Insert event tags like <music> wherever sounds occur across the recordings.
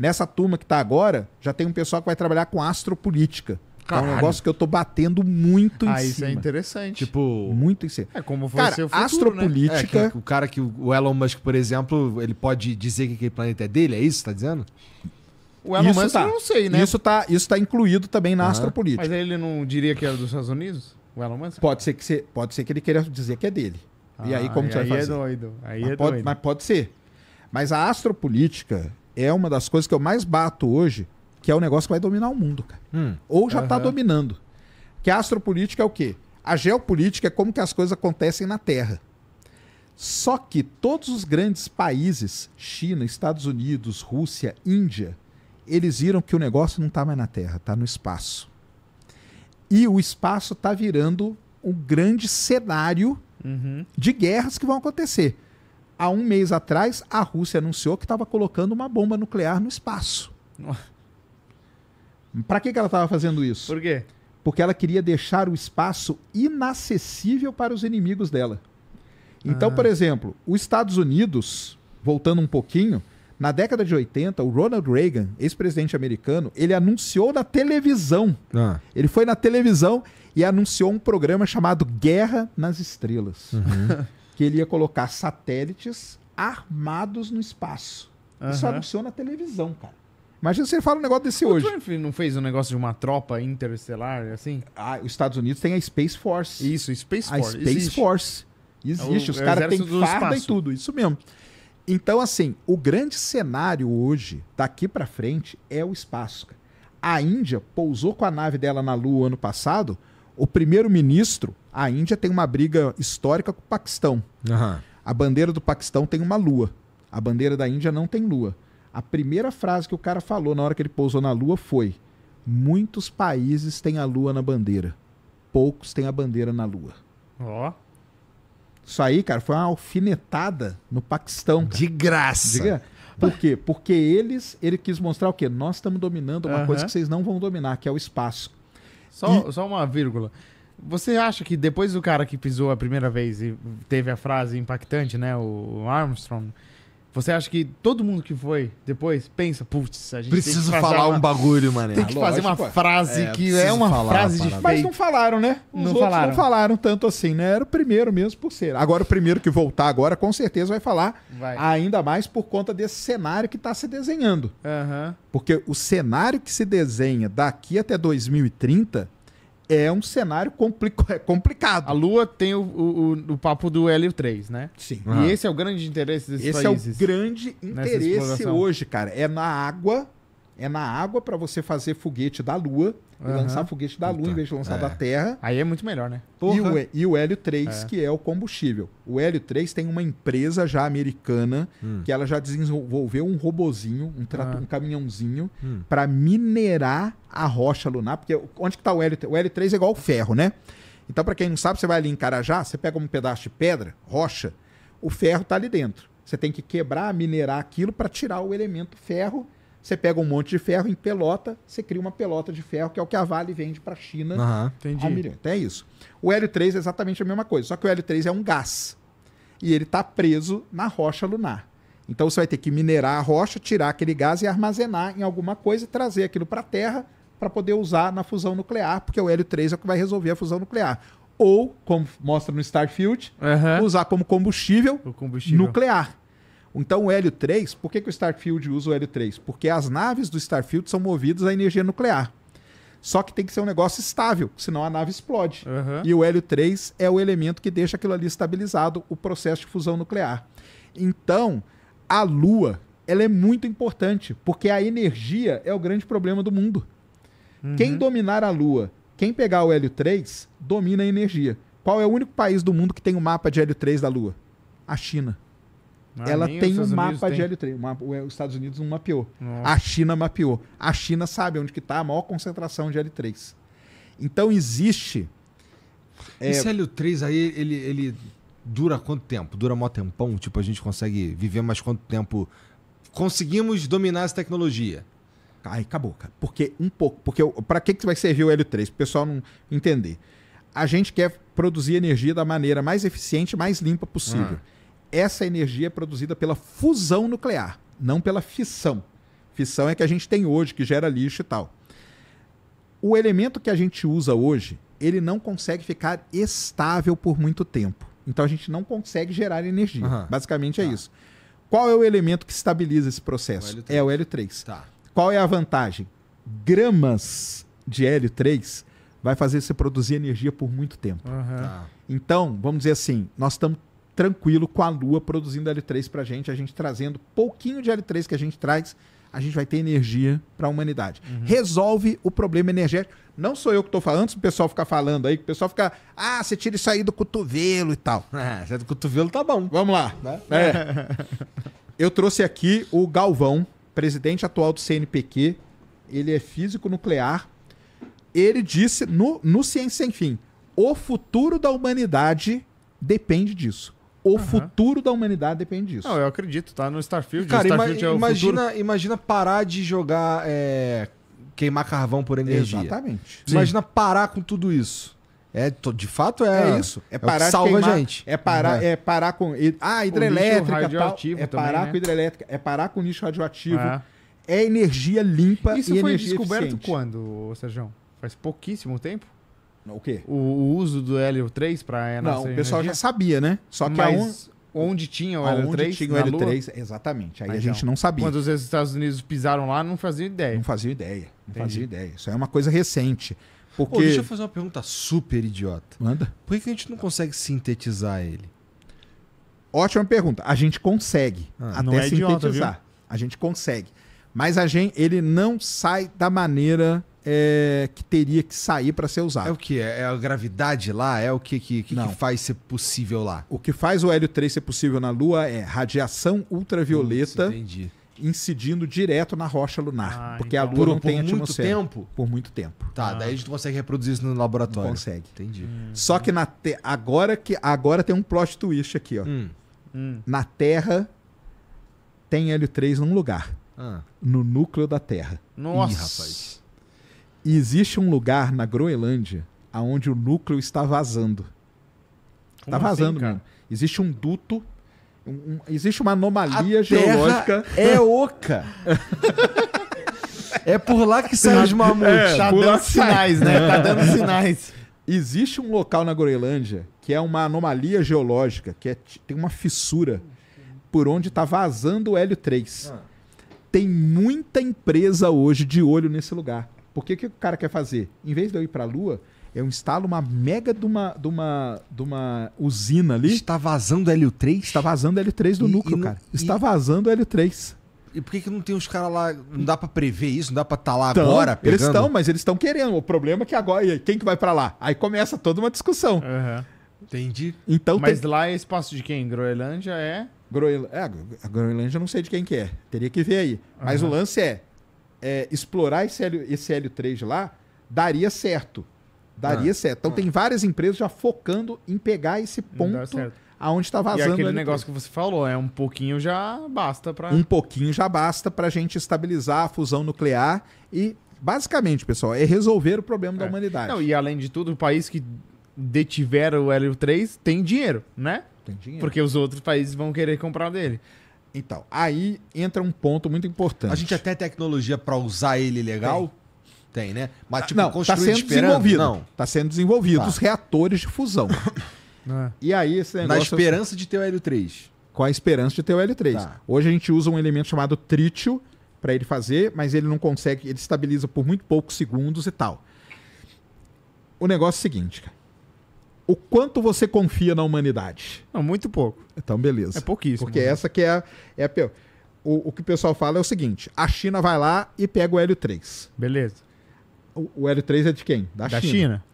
Nessa turma que está agora, já tem um pessoal que vai trabalhar com astropolítica. Caralho. É um negócio que eu tô batendo muito ah, em isso é interessante. Tipo, muito em cima. É como vai cara, ser o futuro, né? astropolítica. Né? É, o cara que o Elon Musk, por exemplo, ele pode dizer que aquele planeta é dele, é isso que tá dizendo? O Elon isso Musk tá. eu não sei, né? Isso tá, isso tá incluído também na uhum. astropolítica. Mas ele não diria que era é dos Estados Unidos? O Elon Musk? Pode ser que, se, pode ser que ele queira dizer que é dele. Ah, e aí ah, como aí, você vai aí É doido. Aí mas é pode, doido. Mas pode ser. Mas a astropolítica, é uma das coisas que eu mais bato hoje, que é o negócio que vai dominar o mundo, cara. Hum, Ou já está dominando. Que a astropolítica é o quê? A geopolítica é como que as coisas acontecem na Terra. Só que todos os grandes países, China, Estados Unidos, Rússia, Índia, eles viram que o negócio não está mais na Terra, está no espaço. E o espaço está virando um grande cenário uhum. de guerras que vão acontecer há um mês atrás, a Rússia anunciou que estava colocando uma bomba nuclear no espaço. Para que, que ela estava fazendo isso? Por quê? Porque ela queria deixar o espaço inacessível para os inimigos dela. Então, ah. por exemplo, os Estados Unidos, voltando um pouquinho, na década de 80, o Ronald Reagan, ex-presidente americano, ele anunciou na televisão. Ah. Ele foi na televisão e anunciou um programa chamado Guerra nas Estrelas. Uhum. <laughs> que ele ia colocar satélites armados no espaço. Uhum. Isso anunciou na televisão, cara. Imagina se ele fala um negócio desse o hoje. O Trump não fez um negócio de uma tropa interestelar, assim? Ah, os Estados Unidos tem a Space Force. Isso, Space Force. A Space Existe. Force. Existe. É o, os caras têm farda espaço. e tudo. Isso mesmo. Então, assim, o grande cenário hoje, daqui para frente, é o espaço. A Índia pousou com a nave dela na Lua ano passado. O primeiro-ministro a Índia tem uma briga histórica com o Paquistão. Uhum. A bandeira do Paquistão tem uma lua. A bandeira da Índia não tem lua. A primeira frase que o cara falou na hora que ele pousou na lua foi: Muitos países têm a lua na bandeira. Poucos têm a bandeira na lua. Ó. Oh. Isso aí, cara, foi uma alfinetada no Paquistão. Cara. De graça. De Por quê? Porque eles, ele quis mostrar o quê? Nós estamos dominando uma uhum. coisa que vocês não vão dominar, que é o espaço. Só, e... só uma vírgula. Você acha que depois do cara que pisou a primeira vez e teve a frase impactante, né, o Armstrong, você acha que todo mundo que foi depois pensa, putz, a gente preciso falar uma... um bagulho, mano? Tem que Lógico, ah, fazer uma frase é, que é uma frase de Mas não falaram, né? Os não falaram. não falaram tanto assim, né? Era o primeiro mesmo por ser. Agora o primeiro que voltar agora com certeza vai falar, vai. ainda mais por conta desse cenário que está se desenhando. Uhum. Porque o cenário que se desenha daqui até 2030 é um cenário compli é complicado. A Lua tem o, o, o, papo do Hélio 3, né? Sim. Uhum. E esse é o grande interesse desses esse países. Esse é o grande interesse hoje, cara. É na água, é na água para você fazer foguete da Lua. Uhum. Lançar foguete da Lua em vez de lançar é. da Terra. Aí é muito melhor, né? E o, e o, Hélio 3, é. que é o combustível. O Hélio 3 tem uma empresa já americana hum. que ela já desenvolveu um robozinho, um, trato, ah. um caminhãozinho, hum. para minerar a rocha lunar. Porque onde que tá o Hélio 3? O Hélio 3 é igual ferro, né? Então, para quem não sabe, você vai ali em Carajá, você pega um pedaço de pedra, rocha, o ferro tá ali dentro. Você tem que quebrar, minerar aquilo para tirar o elemento ferro você pega um monte de ferro em pelota, você cria uma pelota de ferro, que é o que a Vale vende para a China. Uhum, entendi. milhão. Então, é isso. O L3 é exatamente a mesma coisa, só que o L3 é um gás. E ele está preso na rocha lunar. Então você vai ter que minerar a rocha, tirar aquele gás e armazenar em alguma coisa e trazer aquilo para a Terra para poder usar na fusão nuclear, porque o hélio 3 é o que vai resolver a fusão nuclear. Ou, como mostra no Starfield, uhum. usar como combustível, combustível. nuclear. Então o hélio 3, por que, que o Starfield usa o hélio 3? Porque as naves do Starfield são movidas à energia nuclear. Só que tem que ser um negócio estável, senão a nave explode. Uhum. E o hélio 3 é o elemento que deixa aquilo ali estabilizado, o processo de fusão nuclear. Então, a Lua, ela é muito importante, porque a energia é o grande problema do mundo. Uhum. Quem dominar a Lua, quem pegar o hélio 3, domina a energia. Qual é o único país do mundo que tem o um mapa de hélio 3 da Lua? A China. Ah, ela tem um mapa tem. de hélio 3. Os Estados Unidos não mapeou. Nossa. A China mapeou. A China sabe onde que está a maior concentração de hélio 3. Então existe. Esse é... hélio 3 aí, ele, ele dura quanto tempo? Dura mó tempão? Tipo, a gente consegue viver mais quanto tempo? Conseguimos dominar essa tecnologia. Aí acabou, cara. Porque um pouco. Porque para que, que vai servir o hélio 3? Para o pessoal não entender. A gente quer produzir energia da maneira mais eficiente, mais limpa possível. Ah essa energia é produzida pela fusão nuclear, não pela fissão. Fissão é que a gente tem hoje, que gera lixo e tal. O elemento que a gente usa hoje, ele não consegue ficar estável por muito tempo. Então a gente não consegue gerar energia. Uhum. Basicamente é tá. é isso. Qual é o elemento que estabiliza esse processo? O é o hélio 3. Tá. Qual é a vantagem? Gramas de hélio 3 vai fazer você produzir energia por muito tempo. Uhum. Tá. Então, vamos dizer assim, nós estamos tranquilo com a Lua produzindo L3 para a gente, a gente trazendo pouquinho de L3 que a gente traz, a gente vai ter energia para a humanidade. Uhum. Resolve o problema energético. Não sou eu que estou falando, se o pessoal ficar falando aí, que o pessoal fica, ah, você tira isso aí do cotovelo e tal. Ah, <laughs> é, do cotovelo tá bom. Vamos lá. Né? É. <laughs> eu trouxe aqui o Galvão, presidente atual do CNPq, ele é físico nuclear. Ele disse no, no Ciência Sem Fim: o futuro da humanidade depende disso. O uhum. futuro da humanidade depende disso. Não, eu acredito, tá no Starfield. Cara, Starfield ima é imagina, futuro. imagina parar de jogar, é, queimar carvão por energia. Exatamente. Sim. Imagina parar com tudo isso. É, de fato é, é isso. É, é parar é salva queimar, gente. É parar, é. é parar com ah hidrelétrica, tal, é parar né? com hidrelétrica, é parar com lixo radioativo. É, é energia limpa isso e energia Isso foi descoberto eficiente. quando, Sérgio? Faz pouquíssimo tempo? O quê? O, o uso do Hélio 3 para Não, o pessoal já sabia, né? Só que Mas... On... Onde tinha o Hélio Aonde Onde tinha o Hélio 3, exatamente. Aí Mas a gente não, não sabia. Quando os Estados Unidos pisaram lá, não fazia ideia. Não fazia ideia. Não Entendi. fazia ideia. Isso é uma coisa recente. Porque... Ô, deixa eu fazer uma pergunta super idiota. Manda. Por que, a gente não consegue sintetizar ele? Ótima pergunta. A gente consegue ah, até é sintetizar. Idiota, a gente consegue. Mas a gente, ele não sai da maneira é, que teria que sair para ser usado. É o que? É, é a gravidade lá? É o que, que, que, que, faz ser possível lá? O que faz o hélio 3 ser possível na Lua é radiação ultravioleta incidindo direto na rocha lunar. Ah, porque então. a Lua por, não tem por atmosfera. Por muito tempo? Por muito tempo. Tá, ah. daí a gente consegue reproduzir isso no laboratório. Não consegue. Entendi. Hum. Só que na te... agora que agora tem um plot twist aqui, ó. Hum. Hum. Na Terra tem hélio 3 num lugar. Ah. No núcleo da Terra. Nossa. Ih, rapaz. E existe um lugar na Groenlândia aonde o núcleo está vazando. Está assim, vazando, assim, mano. Existe um duto. Um, um, existe uma anomalia a geológica. é oca. <laughs> é por lá que saem os tá mamutes. É, tá dando sinais, né? Tá dando <laughs> sinais. Existe um local na Groenlândia que é uma anomalia geológica, que é, tem uma fissura por onde está vazando o hélio 3. Ah. Tem muita empresa hoje de olho nesse lugar. Porque o que o cara quer fazer? Em vez de eu ir para a Lua, eu instalo uma mega de uma, de uma, de uma usina ali. Está vazando Hélio-3? Está vazando Hélio-3 do e, núcleo, e, cara. Está e... vazando Hélio-3. E por que, que não tem os caras lá? Não dá para prever isso? Não dá para estar tá lá então, agora? Pegando? Eles estão, mas eles estão querendo. O problema é que agora. Quem que vai para lá? Aí começa toda uma discussão. Uhum. Entendi. Então, mas tem... lá é espaço de quem? Groenlândia é. Groenl... É, a Groenlândia eu não sei de quem que é. Teria que ver aí. Mas o lance é: é, explorar esse, Hélio, esse Hélio 3 lá, daria certo. Daria ah, certo. Então ah. tem várias empresas já focando em pegar esse ponto aonde está vazando. E aquele negócio que você falou, é um pouquinho já basta para... Um pouquinho já basta para a gente estabilizar a fusão nuclear e, basicamente, pessoal, é resolver o problema é. da humanidade. Não, e além de tudo, o país que detiver o Hélio 3 tem dinheiro, né? Tem dinheiro. Porque os outros países vão querer comprar dele. Então, aí entra um ponto muito importante. A gente até tecnologia para usar ele legal? Tem. Tem, né? Mas, tipo, não, tá sendo desenvolvido. Não. Tá sendo desenvolvido tá. os reatores de fusão. <laughs> É. E aí, esse negócio... Na esperança de ter o hélio 3. Com a esperança de ter o hélio 3. Tá. Hoje a gente usa um elemento chamado trítio para ele fazer, mas ele não consegue, ele estabiliza por muito poucos segundos e tal. O negócio é o seguinte, cara o quanto você confia na humanidade? Não, muito pouco. Então, beleza. É pouquíssimo. Porque né? essa que é a, é a o, o, que o pessoal fala é o seguinte: a China vai lá e pega o L3. Beleza. O, o L3 é de quem? Da, da China. China.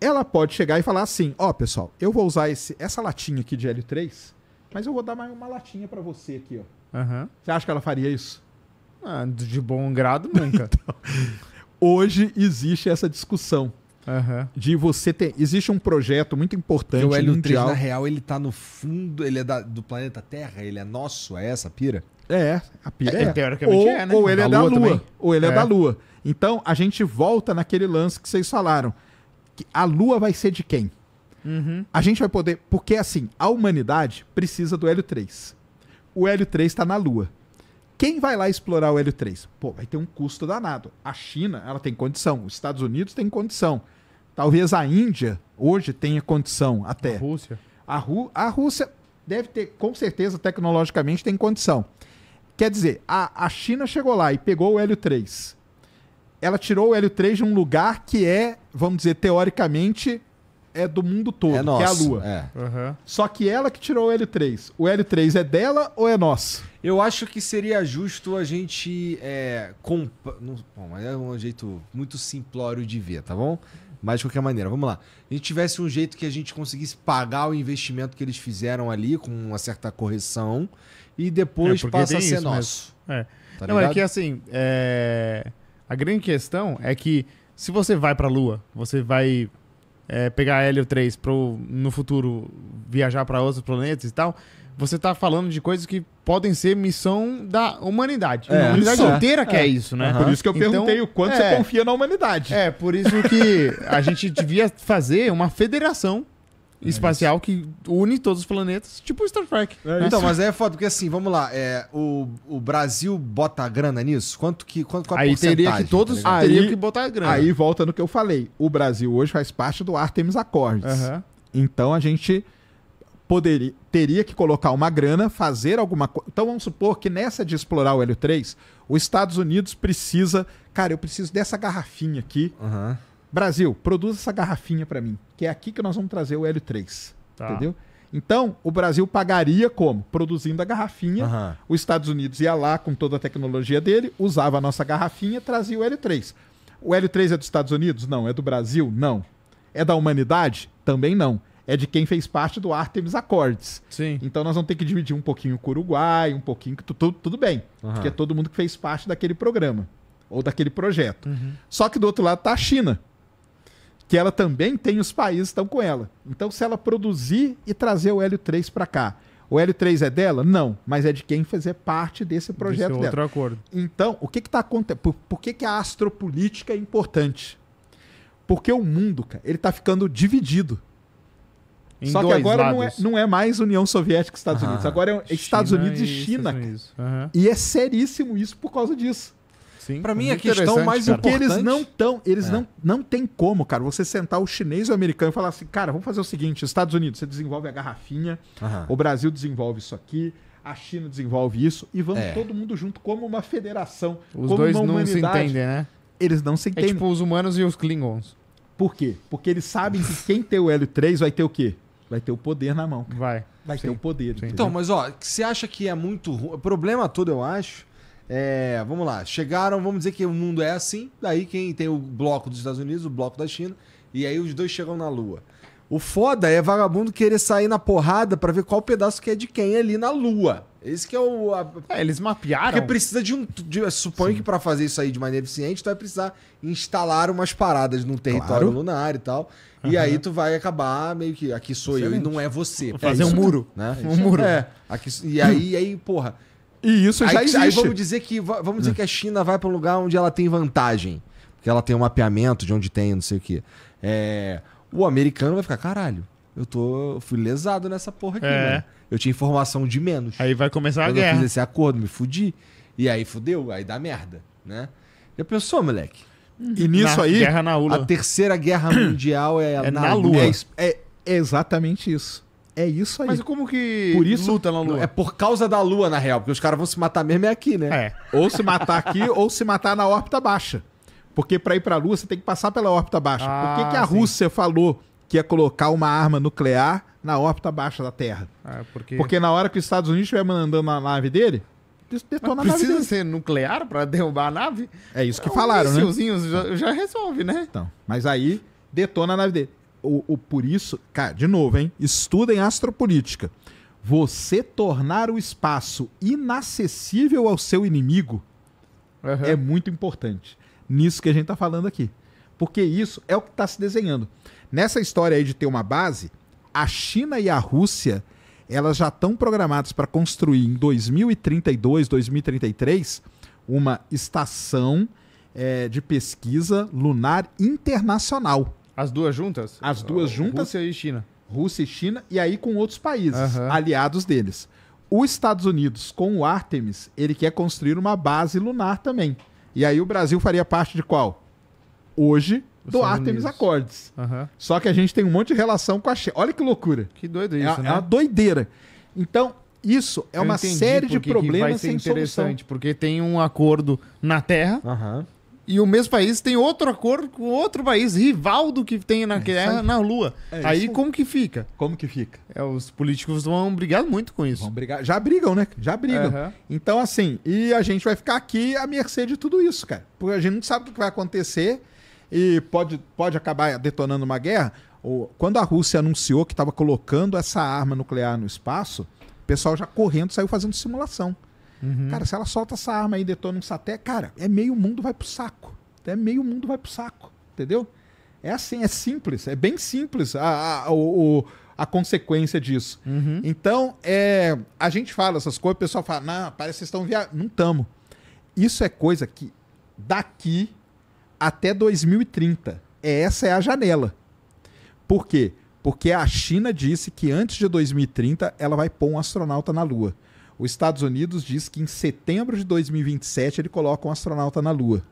Ela pode chegar e falar assim: ó, oh, pessoal, eu vou usar esse, essa latinha aqui de L3, mas eu vou dar mais uma latinha para você aqui, ó. Uhum. Você acha que ela faria isso? Ah, de bom grado, nunca. <laughs> então, hoje existe essa discussão. Uhum. De você ter. Existe um projeto muito importante. E o Hélio mundial. 3, na real, ele tá no fundo. Ele é da, do planeta Terra, ele é nosso, é essa pira? É, a pira. É, é. Teoricamente ou, é, né? Ou ele da é da Lua. Lua ou ele é. é da Lua. Então a gente volta naquele lance que vocês falaram. Que a Lua vai ser de quem? Uhum. A gente vai poder. Porque assim, a humanidade precisa do Hélio 3. O Hélio 3 está na Lua. Quem vai lá explorar o Hélio 3? Pô, vai ter um custo danado. A China, ela tem condição. Os Estados Unidos tem condição. Talvez a Índia hoje tenha condição até. A Rússia. A, Ru a Rússia deve ter, com certeza, tecnologicamente tem condição. Quer dizer, a, a China chegou lá e pegou o hélio 3. Ela tirou o hélio 3 de um lugar que é, vamos dizer, teoricamente, é do mundo todo, é nosso, que é a Lua. É. Uhum. Só que ela que tirou o hélio 3. O hélio 3 é dela ou é nosso? Eu acho que seria justo a gente. É, comp... Bom, mas é um jeito muito simplório de ver, tá bom? Mas de qualquer maneira, vamos lá. A gente tivesse um jeito que a gente conseguisse pagar o investimento que eles fizeram ali com uma certa correção e depois é, passa a ser nosso. É. Tá Não, é que assim, é... a grande questão é que se você vai para a Lua, você vai é, pegar a Hélio 3 pro, no futuro viajar para outros planetas e tal, você está falando de coisas que podem ser missão da humanidade. É, a humanidade é. inteira quer é. isso, né? Uhum. Por isso que eu então, perguntei o quanto é. você confia na humanidade. É, por isso que a gente devia fazer uma federação é espacial que une todos os planetas, tipo Star Trek. É né? Então, mas é foda, porque assim, vamos lá, é, o, o Brasil bota a grana nisso? Quanto que quanto, qual a aí teria que todos tá aí, teriam que botar a grana. Aí volta no que eu falei, o Brasil hoje faz parte do Artemis Accords. Uhum. Então a gente poderia, teria que colocar uma grana, fazer alguma coisa. Então vamos supor que nessa de explorar o Hélio 3, os Estados Unidos precisa. Cara, eu preciso dessa garrafinha aqui. Uhum. Brasil, produz essa garrafinha para mim, que é aqui que nós vamos trazer o Hélio 3. Tá. Entendeu? Então, o Brasil pagaria como? Produzindo a garrafinha. Uhum. Os Estados Unidos ia lá com toda a tecnologia dele, usava a nossa garrafinha, trazia o Hélio 3. O Hélio 3 é dos Estados Unidos? Não. É do Brasil? Não. É da humanidade? Também não é de quem fez parte do Artemis Acordes. Sim. Então nós vamos ter que dividir um pouquinho com o Uruguai, um pouquinho. Tudo, tudo bem. Uhum. Porque é todo mundo que fez parte daquele programa ou daquele projeto. Uhum. Só que do outro lado está a China, que ela também tem os países que estão com ela. Então, se ela produzir e trazer o Hélio 3 para cá, o Hélio 3 é dela? Não, mas é de quem fazer parte desse projeto desse outro dela. acordo. Então, o que está acontecendo? Por, por, que, que a astropolítica é importante? Porque o mundo, cara, ele está ficando dividido. Em Só que agora não é, não é, mais União Soviética e Estados ah, Unidos, agora é Estados Unidos e China. uhum. E é seríssimo isso por causa disso. Para mim, é a questão mais cara. importante. Porque eles não estão, eles é. não, não tem como, cara, você sentar o chinês e o americano e falar assim, cara, vamos fazer o seguinte: Estados Unidos, você desenvolve a garrafinha, uhum. o Brasil desenvolve isso aqui, a China desenvolve isso, e vamos é. todo mundo junto, como uma federação. Os dois não humanidade. se entendem, né? Eles não se é entendem. É tipo os humanos e os Klingons. Por quê? Porque eles sabem que quem tem o Hélio 3 vai ter o quê? vai ter o poder na mão. Cara. Vai. Vai Sim. ter o poder. Então, mas ó, você acha que é muito ruim? O problema todo, eu acho, é, vamos lá, chegaram, vamos dizer que o mundo é assim, daí quem tem o bloco dos Estados Unidos, o bloco da China, e aí os dois chegam na Lua. O foda é vagabundo querer sair na porrada para ver qual pedaço que é de quem ali na lua. Esse que é o. A... É, eles mapearam. Porque precisa de um. De, suponho Sim. que para fazer isso aí de maneira eficiente, tu vai precisar instalar umas paradas no território claro. lunar e tal. Uhum. E aí tu vai acabar meio que. Aqui sou Excelente. eu e não é você. Vou é fazer é um muro. Né? Um muro. É. Aqui, e aí, aí, porra. E isso já aí, existe. Aí vamos dizer que, vamos dizer é. que a China vai para um lugar onde ela tem vantagem. Porque ela tem um mapeamento de onde tem, não sei o quê. É o americano vai ficar, caralho, eu tô. fui lesado nessa porra aqui, É. mano. Eu tinha informação de menos. Aí vai começar a guerra. eu guerra. fiz esse acordo, me fudi. E aí fudeu, aí dá merda, né? Já pensou, moleque? E nisso Na- aí, Guerra na A terceira guerra <clears throat> mundial é, É na Lua. É, é, é exatamente isso. É isso aí. Mas como que Por isso- luta na Lua? É por causa da Lua, na real, porque os caras vão se matar mesmo é aqui, né? É. Ou se matar aqui <laughs> ou se matar na órbita baixa. Porque para ir para a Lua você tem que passar pela órbita baixa. Ah, Por que, ah, que a sim. Rússia falou que ia colocar uma arma nuclear na órbita baixa da Terra? Ah, porque... porque na hora que os Estados Unidos estiver mandando na nave dele, detona Mas precisa ser nuclear para derrubar a nave? É isso que falaram, né? Já, já resolve, né? Então, mas aí detona a nave dele. O, o, por isso, cara, de novo, hein? Estudem astropolítica. Você tornar o espaço inacessível ao seu inimigo uhum. é muito importante nisso que a gente está falando aqui. Porque isso é o que está se desenhando. Nessa história aí de ter uma base, a China e a Rússia elas já estão programadas para construir em 2032, 2033, uma estação é, de pesquisa lunar internacional. As duas juntas? As duas juntas. Rússia e China. Rússia e China, e aí com outros países, uhum. aliados deles. Os Estados Unidos, com o Artemis, ele quer construir uma base lunar também. E aí o Brasil faria parte de qual? Hoje, Os do Artemis Unidos. Uhum. Só que a gente tem um monte de relação com a China. Olha que loucura. Que doido é isso, é, né? É uma doideira. Então, isso é Eu uma série de problemas que vai ser sem interessante, solução. porque tem um acordo na Terra, uhum. E o mesmo país tem outro acordo com outro país, rival do que tem na, guerra, é é na Lua. É aí, aí como que fica? Como que fica? É, os políticos vão brigar muito com isso. Vão brigar. Já brigam, né? Já brigam. Uhum. Então, assim, e a gente vai ficar aqui à mercê de tudo isso, cara. Porque a gente não sabe o que vai acontecer e pode, pode acabar detonando uma guerra. quando a Rússia anunciou que estava colocando essa arma nuclear no espaço, o pessoal já correndo saiu fazendo simulação. Uhum. Cara, se ela solta essa arma aí e detona um satélite, cara, é meio mundo vai pro saco. É meio mundo vai pro saco, entendeu? É assim, é simples, é bem simples a, a, o, a consequência disso. Uhum. Então, é, a gente fala essas coisas, o pessoal fala, não, parece que vocês estão viajando. Não estamos. Isso é coisa que daqui até 2030, é, essa é a janela. Por quê? Porque a China disse que antes de 2030 ela vai pôr um astronauta na Lua os Estados Unidos diz que em setembro de 2027 ele coloca um astronauta na Lua.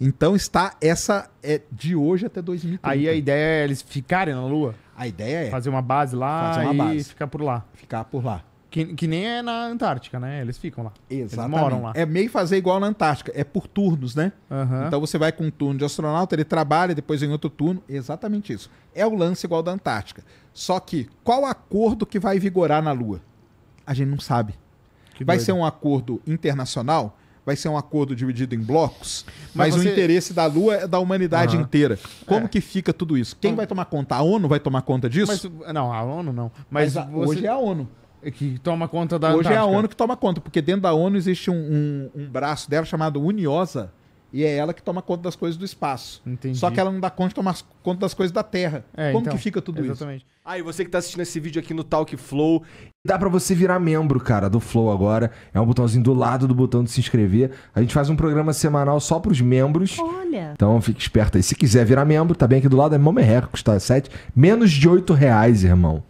Então está essa é de hoje até 2030. Aí a ideia é eles ficarem na Lua? A ideia é fazer uma base lá fazer uma e base. ficar por lá. Ficar por lá. Que, que, nem é na Antártica, né? Eles ficam lá. Exatamente. Eles moram lá. É meio fazer igual na Antártica. É por turnos, né? Uhum. Então você vai com um turno de astronauta, ele trabalha, depois em outro turno. Exatamente isso. É o lance igual da Antártica. Só que qual acordo que vai vigorar na Lua? A gente não sabe. Que vai doido. ser um acordo internacional? Vai ser um acordo dividido em blocos? Mas, mas você... o interesse da Lua é da humanidade uhum. inteira. Como é. que fica tudo isso? Quem vai tomar conta? A ONU vai tomar conta disso? Mas, não, a ONU não. Mas, mas a, você... hoje é a ONU é que toma conta da Hoje Antártica. é a ONU que toma conta, porque dentro da ONU existe um, um, um braço dela chamado UNIOSA, e é ela que toma conta das coisas do espaço. Entendi. Só que ela não dá conta de tomar conta das coisas da Terra. É, Como então, que fica tudo exatamente. isso? Ah, e você que está assistindo esse vídeo aqui no Talk Flow, dá para você virar membro, cara, do Flow agora. É um botãozinho do lado do botão de se inscrever. A gente faz um programa semanal só para os membros. Olha. Então fique esperto aí. Se quiser virar membro, tá bem aqui do lado, é mão custa 7. Menos de 8 reais, irmão.